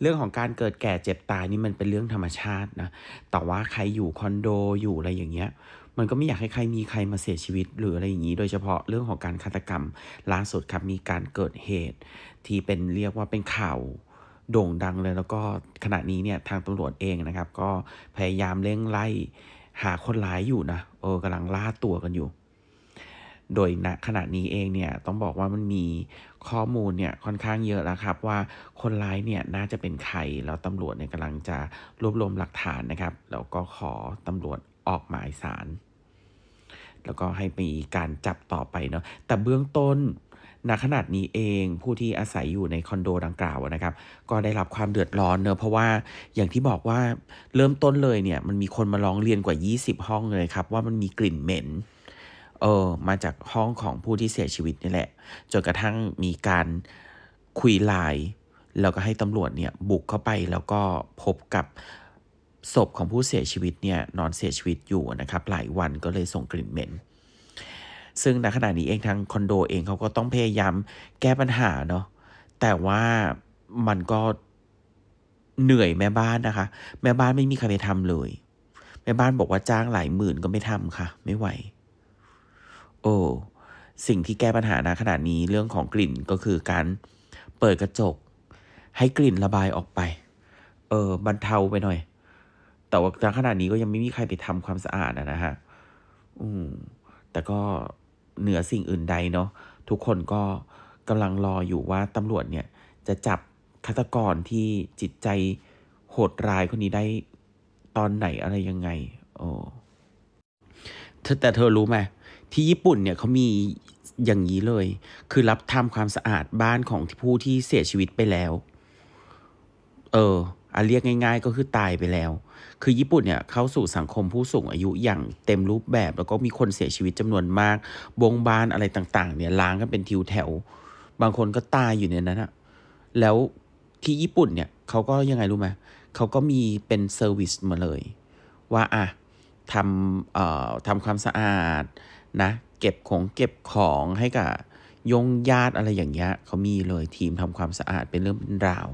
เรื่องของการเกิดแก่เจ็บตายนี่มันเป็นเรื่องธรรมชาตินะ แต่ว่าใครอยู่คอนโดอยู่อะไรอย่างเงี้ย มันก็ไม่อยากให้ใครมีใครมาเสียชีวิต หรืออะไรอย่างนี้ โดยเฉพาะเรื่องของการฆาตกรรมล่าสุดครับมีการเกิดเหตุ ที่เป็นเรียกว่าเป็นข่าวโด่งดังเลย แล้วก็ขณะนี้เนี่ยทางตำรวจเองนะครับ ก็พยายามเร่งไล่หาคนร้ายอยู่นะเออกำลังล่าตัวกันอยู่โดยณขณะนี้เองเนี่ยต้องบอกว่ามันมีข้อมูลเนี่ยค่อนข้างเยอะแล้วครับ ว่าคนร้ายเนี่ยน่าจะเป็นใครแล้วตำรวจเนี่ยกำลังจะรวบรวมหลักฐานนะครับ แล้วก็ขอตำรวจออกหมายสารแล้วก็ให้มีการจับต่อไปเนาะแต่เบื้องต้นณขนาดนี้เองผู้ที่อาศัยอยู่ในคอนโดดังกล่าวนะครับก็ได้รับความเดือดร้อนเนอะเพราะว่าอย่างที่บอกว่าเริ่มต้นเลยเนี่ยมันมีคนมาร้องเรียนกว่า 20 ห้องเลยครับว่ามันมีกลิ่นเหม็นเออ มาจากห้องของผู้ที่เสียชีวิตนี่แหละ จนกระทั่งมีการคุยไลน์แล้วก็ให้ตำรวจเนี่ย บุกเข้าไป แล้วก็พบกับศพของผู้เสียชีวิตเนี่ย นอนเสียชีวิตอยู่นะครับ หลายวันก็เลยส่งกลิ่นเหม็น ซึ่งในขณะนี้เองทางคอนโดเองเขาก็ต้องพยายามแก้ปัญหาเนาะ แต่ว่ามันก็เหนื่อยแม่บ้านนะคะ แม่บ้านไม่มีใครไปทำเลย แม่บ้านบอกว่าจ้างหลายหมื่นก็ไม่ทำค่ะ ไม่ไหวโอ้ สิ่งที่แก้ปัญหานะขนาดนี้เรื่องของกลิ่นก็คือการเปิดกระจก ให้กลิ่นระบายออกไป เออบรรเทาไปหน่อย แต่ว่าณขณะนี้ก็ยังไม่มีใครไปทำความสะอาดนะฮะอืมแต่ก็เหนือสิ่งอื่นใดเนาะทุกคนก็กำลังรออยู่ว่าตำรวจเนี่ย จะจับฆาตกรที่จิตใจโหดร้ายคนนี้ได้ตอนไหนอะไรยังไงโอ้แต่เธอรู้ไหมที่ญี่ปุ่นเนี่ยเขามีอย่างนี้เลย คือรับทำความสะอาดบ้านของผู้ที่เสียชีวิตไปแล้ว เอออาเรียกง่าย ๆ ก็คือตายไปแล้ว คือญี่ปุ่นเนี่ยเข้าสู่สังคมผู้สูงอายุอย่างเต็มรูปแบบ แล้วก็มีคนเสียชีวิตจำนวนมากบงบานอะไรต่าง ๆ เนี่ย ล้างกันเป็นทิวแถว บางคนก็ตายอยู่ในนั้นอะแล้วที่ญี่ปุ่นเนี่ยเขาก็ยังไงรู้ไหมเขาก็มีเป็นเซอร์วิสมาเลยว่าอะทำเอ่อทำความสะอาดนะเก็บของเก็บของให้กับยงญาติอะไรอย่างเงี้ยเขามีเลยทีมทำความสะอาดเป็นเรื่องเป็นราว